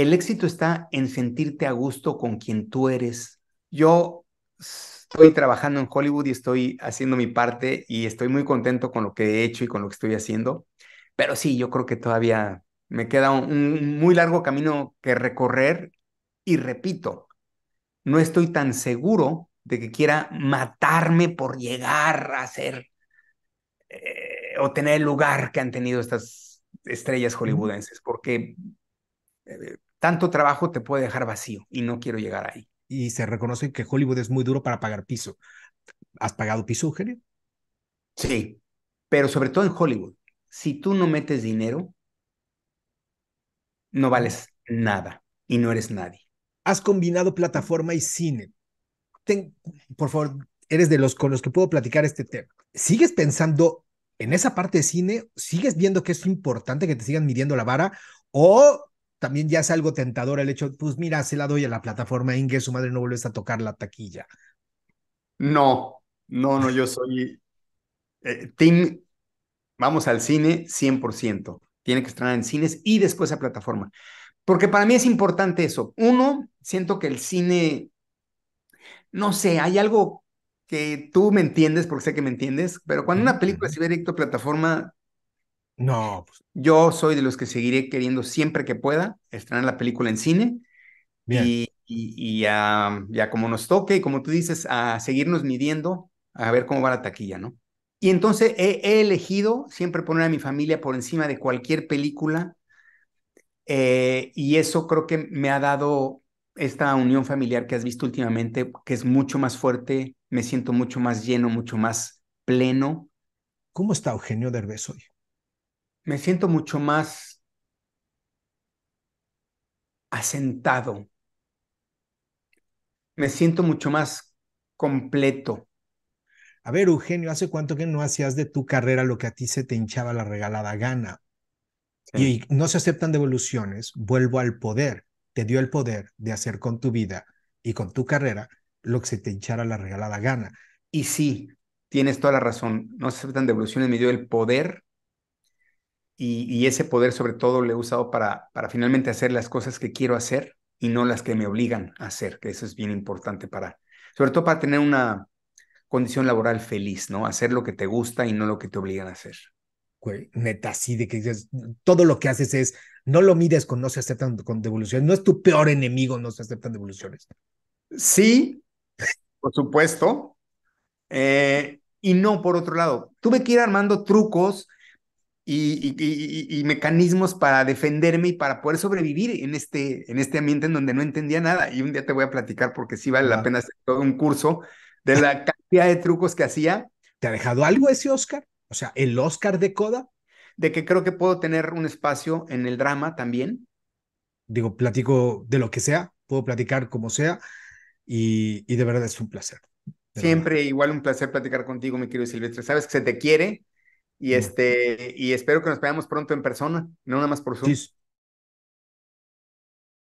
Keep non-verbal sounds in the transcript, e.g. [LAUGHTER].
El éxito está en sentirte a gusto con quien tú eres. Yo estoy trabajando en Hollywood y estoy haciendo mi parte y estoy muy contento con lo que he hecho y con lo que estoy haciendo. Pero sí, yo creo que todavía me queda un, muy largo camino que recorrer y repito, no estoy tan seguro de que quiera matarme por llegar a ser eh, o tener el lugar que han tenido estas estrellas hollywoodenses, porque eh, tanto trabajo te puede dejar vacío y no quiero llegar ahí. Y se reconoce que Hollywood es muy duro para pagar piso. ¿Has pagado piso, Eugenio? Sí, pero sobre todo en Hollywood. Si tú no metes dinero, no vales nada y no eres nadie. Has combinado plataforma y cine. por favor, eres de los con los que puedo platicar este tema. ¿Sigues pensando en esa parte de cine? ¿Sigues viendo que es importante que te sigan midiendo la vara? ¿O también ya es algo tentador el hecho, pues mira, se la doy a la plataforma Inge, su madre no vuelves a tocar la taquilla. No, no, no, yo soy Tim eh, team, vamos al cine 100%, tiene que estrenar en cines y después a plataforma. Porque para mí es importante eso. Uno, siento que el cine, no sé, hay algo que tú me entiendes, porque sé que me entiendes, pero cuando una película se ve directo a plataforma, no. Pues Yo soy de los que seguiré queriendo siempre que pueda estrenar la película en cine. Y, ya como nos toque, y como tú dices, a seguirnos midiendo, a ver cómo va la taquilla, ¿no? Y entonces he, elegido siempre poner a mi familia por encima de cualquier película. Eh, y eso creo que me ha dado esta unión familiar que has visto últimamente, que es mucho más fuerte, me siento mucho más lleno, mucho más pleno. ¿Cómo está Eugenio Derbez hoy? me siento mucho más asentado, me siento mucho más completo. A ver, Eugenio, ¿hace cuánto que no hacías de tu carrera lo que a ti se te hinchaba la regalada gana? Y no se aceptan devoluciones, vuelvo al poder, te dio el poder de hacer con tu vida y con tu carrera lo que se te hinchara la regalada gana. Y sí, tienes toda la razón, no se aceptan devoluciones, me dio el poder y, ese poder sobre todo lo he usado para, para finalmente hacer las cosas que quiero hacer y no las que me obligan a hacer, que eso es bien importante para, sobre todo para tener una condición laboral feliz, ¿no? Hacer lo que te gusta y no lo que te obligan a hacer. Güey, neta, sí, de que todo lo que haces es, no lo mides con no se aceptan con devoluciones, no es tu peor enemigo, no se aceptan devoluciones. Sí, por supuesto. Eh, y no, por otro lado, tuve que ir armando trucos y, mecanismos para defenderme y para poder sobrevivir en este, en este ambiente en donde no entendía nada. Y un día te voy a platicar porque sí vale la pena hacer todo un curso de la [LAUGHS] cantidad de trucos que hacía. ¿Te ha dejado algo ese Oscar? O sea, el Oscar de Coda. De que creo que puedo tener un espacio en el drama también. Digo, platico de lo que sea, puedo platicar como sea y, de verdad es un placer. Siempre igual un placer platicar contigo, mi querido Silvestre. Sabes que se te quiere, y, este, y espero que nos veamos pronto en persona, no nada más por Zoom.